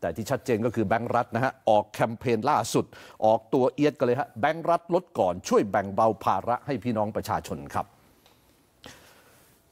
แต่ที่ชัดเจนก็คือแบงค์รัฐนะฮะ ออกแคมเปญล่าสุด ออกตัวเอียดกันเลยฮะแบงค์รัฐลดก่อนช่วยแบ่งเบาภาระให้พี่น้องประชาชนครับ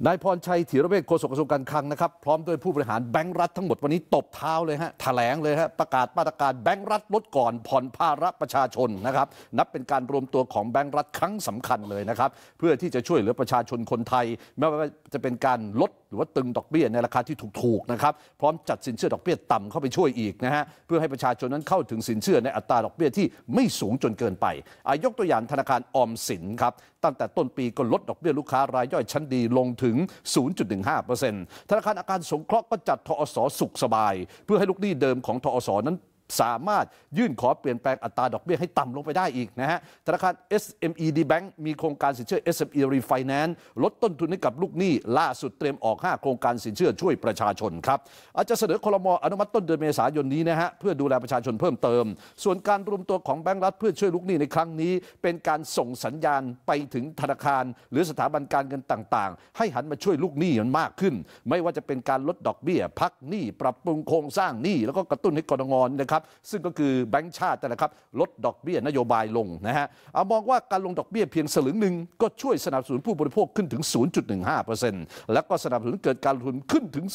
นายพรชัยถีรเวชโฆษกกระทรวงการคลังนะครับพร้อมด้วยผู้บริหารแบงก์รัฐทั้งหมดวันนี้ตบเท้าเลยฮะถแถลงเลยฮะประกาศมาตรการแบงก์รัฐลดก่อนผ่อนภาระประชาชนนะครับนับเป็นการรวมตัวของแบงก์รัฐครั้งสำคัญเลยนะครับเพื่อที่จะช่วยเหลือประชาชนคนไทยไม่ว่าจะเป็นการลด หรือว่าตึงดอกเบี้ยในราคาที่ถูกๆนะครับพร้อมจัดสินเชื่อดอกเบี้ยต่ำเข้าไปช่วยอีกนะฮะเพื่อให้ประชาชนนั้นเข้าถึงสินเชื่อในอัตราดอกเบี้ยที่ไม่สูงจนเกินไปอายกตัวอย่างธนาคารออมสินครับตั้งแต่ต้นปีก็ลดดอกเบี้ยลูกค้ารายย่อยชั้นดีลงถึงง0.15%ธนาคารอาการสงเคราะห์ก็จัดทอสสุขสบาย เพื่อให้ลูกหนี้เดิมของทอสนั้นสามารถยื่นขอเปลี่ยนแปลงอัตราดอกเบี้ยให้ต่ำลงไปได้อีกนะฮะธนาคาร SME D Bank มีโครงการสินเชื่อ SME Refinance ลดต้นทุนให้กับลูกหนี้ล่าสุดเตรียมออก 5 โครงการสินเชื่อช่วยประชาชนครับ อาจจะเสนอคลมอนุมัติต้นเดือนเมษายนนี้นะฮะ เพื่อดูแลประชาชนเพิ่มเติม ส่วนการรวมตัวของแบงก์รัฐเพื่อช่วยลูกหนี้ในครั้งนี้ เป็นการส่งสัญญาณไปถึงธนาคาร หรือสถาบันการเงินต่าง ๆ ให้หันมาช่วยลูกหนี้มันมากขึ้น ไม่ว่าจะเป็นการลดดอกเบี้ย พักหนี้ ปรับปรุงโครงสร้างหนี้ แล้วก็กระตุ้นให้กรงอนนะครับซึ่งก็คือแบงก์ชาตินะครับลดดอกเบี้ยนโยบายลงนะฮะ เอามองว่าการลงดอกเบี้ยเพียงสลึงหนึ่งก็ช่วยสนับสนุนผู้บริโภคขึ้นถึง 0.15%แล้วก็สนับสนุนเกิดการลงทุนขึ้นถึง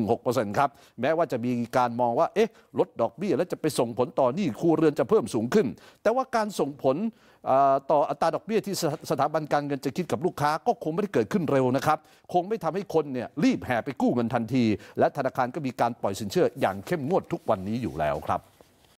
0.16%ครับ แม้ว่าจะมีการมองว่าเอ๊ะลดดอกเบี้ยแล้วจะไปส่งผลต่อหนี้ครัวเรือนจะเพิ่มสูงขึ้น แต่ว่าการส่งผลต่ออัตราดอกเบี้ยที่สถาบันการเงินจะคิดกับลูกค้าก็คงไม่ได้เกิดขึ้นเร็วนะครับ คงไม่ทำให้คนเนี่ยรีบแห่ไปกู้เงินทันที และธนาคารก็มีการปล่อยสินเชื่ออย่างเข้มงวดทุกวันนี้อยู่แล้วครับ